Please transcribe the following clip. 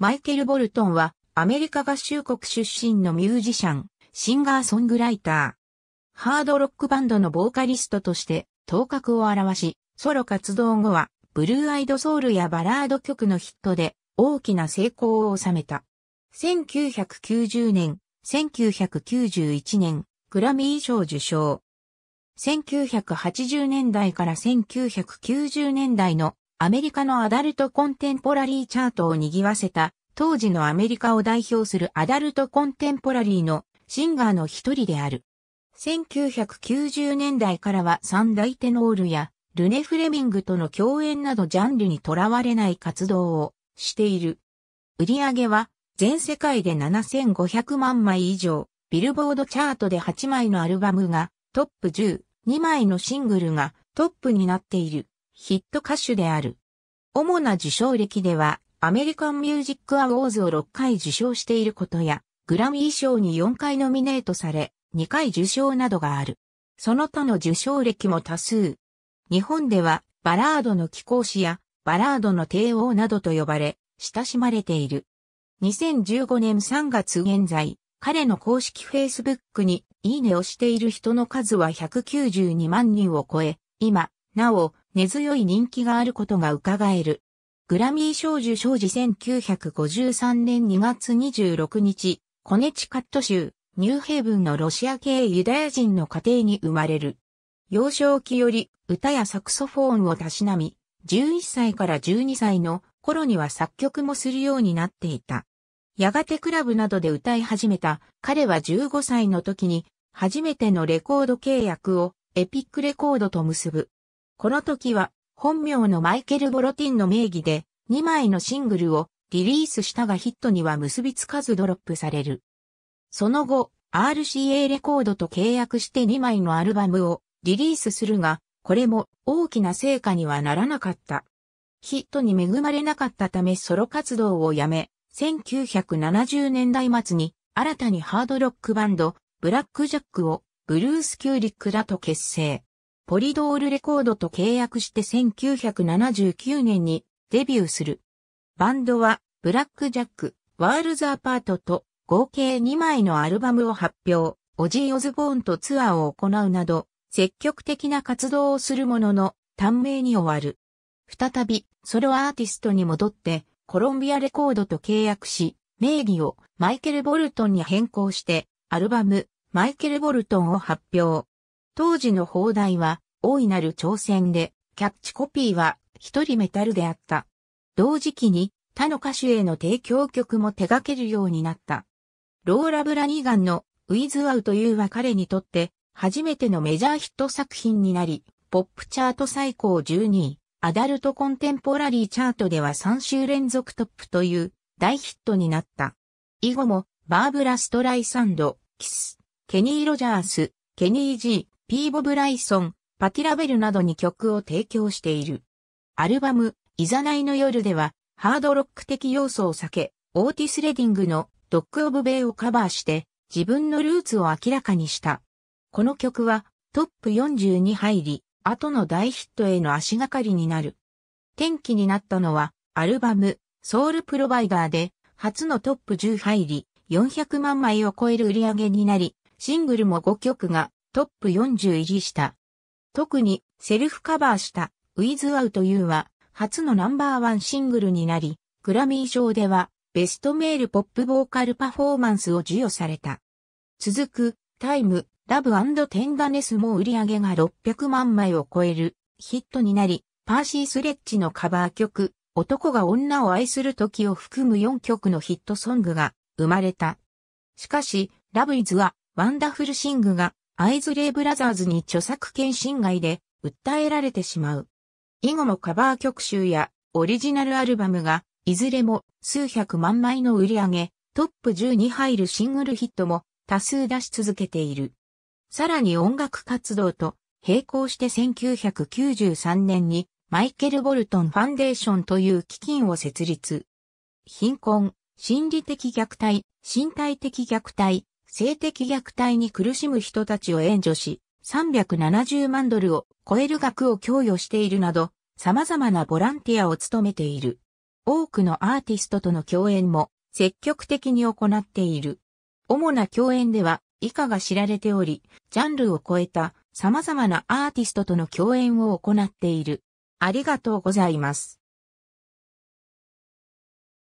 マイケル・ボルトンは、アメリカ合衆国出身のミュージシャン、シンガーソングライター。ハードロックバンドのボーカリストとして、頭角を現し、ソロ活動後は、ブルーアイドソウルやバラード曲のヒットで、大きな成功を収めた。1990年、1991年、グラミー賞受賞。1980年代から1990年代のアメリカのアダルトコンテンポラリーチャートを賑わせた、当時のアメリカを代表するアダルトコンテンポラリーのシンガーの一人である。1990年代からは三大テノールやルネ・フレミングとの共演などジャンルにとらわれない活動をしている。売上は全世界で7500万枚以上、ビルボードチャートで8枚のアルバムがトップ10、2枚のシングルがトップになっている。ヒット歌手である。主な受賞歴では、アメリカンミュージックアウォーズを6回受賞していることや、グラミー賞に4回ノミネートされ、2回受賞などがある。その他の受賞歴も多数。日本では、バラードの貴公子や、バラードの帝王などと呼ばれ、親しまれている。2015年3月現在、彼の公式 Facebook にいいねをしている人の数は192万人を超え、今、なお、根強い人気があることが伺える。グラミー賞受賞時1953年2月26日、コネチカット州、ニューヘイブンのロシア系ユダヤ人の家庭に生まれる。幼少期より歌やサクソフォーンをたしなみ、11歳から12歳の頃には作曲もするようになっていた。やがてクラブなどで歌い始めた彼は15歳の時に初めてのレコード契約をエピックレコードと結ぶ。この時は本名のマイケル・ボロティンの名義で2枚のシングルをリリースしたがヒットには結びつかずドロップされる。その後、RCA レコードと契約して2枚のアルバムをリリースするが、これも大きな成果にはならなかった。ヒットに恵まれなかったためソロ活動をやめ、1970年代末に新たにハードロックバンド、ブラックジャックをブルース・キューリックらと結成。ポリドールレコードと契約して1979年にデビューする。バンドは、ブラックジャック、ワールズ・アパートと合計2枚のアルバムを発表、オジー・オズボーンとツアーを行うなど、積極的な活動をするものの、短命に終わる。再び、ソロアーティストに戻って、コロンビアレコードと契約し、名義をマイケル・ボルトンに変更して、アルバム、マイケル・ボルトンを発表。当時の放題は、大いなる挑戦で、キャッチコピーは、一人メタルであった。同時期に、他の歌手への提供曲も手掛けるようになった。ローラ・ブラニガンのウィズ・アウというは彼にとって初めてのメジャーヒット作品になり、ポップチャート最高12位、アダルトコンテンポラリーチャートでは3週連続トップという大ヒットになった。以後もバーブラ・ストライサンド、キス、ケニー・ロジャース、ケニー・ジー、ピーボ・ブライソン、パティ・ラベルなどに曲を提供している。アルバム、イザナイの夜では、ハードロック的要素を避け、オーティス・レディングのドック・オブ・ベイをカバーして、自分のルーツを明らかにした。この曲は、トップ40に入り、後の大ヒットへの足がかりになる。転機になったのは、アルバム、ソウルプロバイダーで、初のトップ10入り、400万枚を超える売り上げになり、シングルも5曲がトップ40入りした。特にセルフカバーしたウィズアウトユーは初のナンバーワンシングルになり、グラミー賞ではベストメールポップボーカルパフォーマンスを授与された。続くタイム、ラブテン e ネスも売り上げが600万枚を超えるヒットになり、パーシー・スレッジのカバー曲、男が女を愛する時を含む4曲のヒットソングが生まれた。しかし、ラブイズはワンダフルシングがアイズレイブラザーズに著作権侵害で訴えられてしまう。以後もカバー曲集やオリジナルアルバムがいずれも数百万枚の売り上げ、トップ10に入るシングルヒットも多数出し続けている。さらに音楽活動と並行して1993年にマイケル・ボルトン・ファンデーションという基金を設立。貧困、心理的虐待、身体的虐待、性的虐待に苦しむ人たちを援助し、370万ドルを超える額を供与しているなど、様々なボランティアを務めている。多くのアーティストとの共演も積極的に行っている。主な共演では以下が知られており、ジャンルを超えた様々なアーティストとの共演を行っている。ありがとうございます。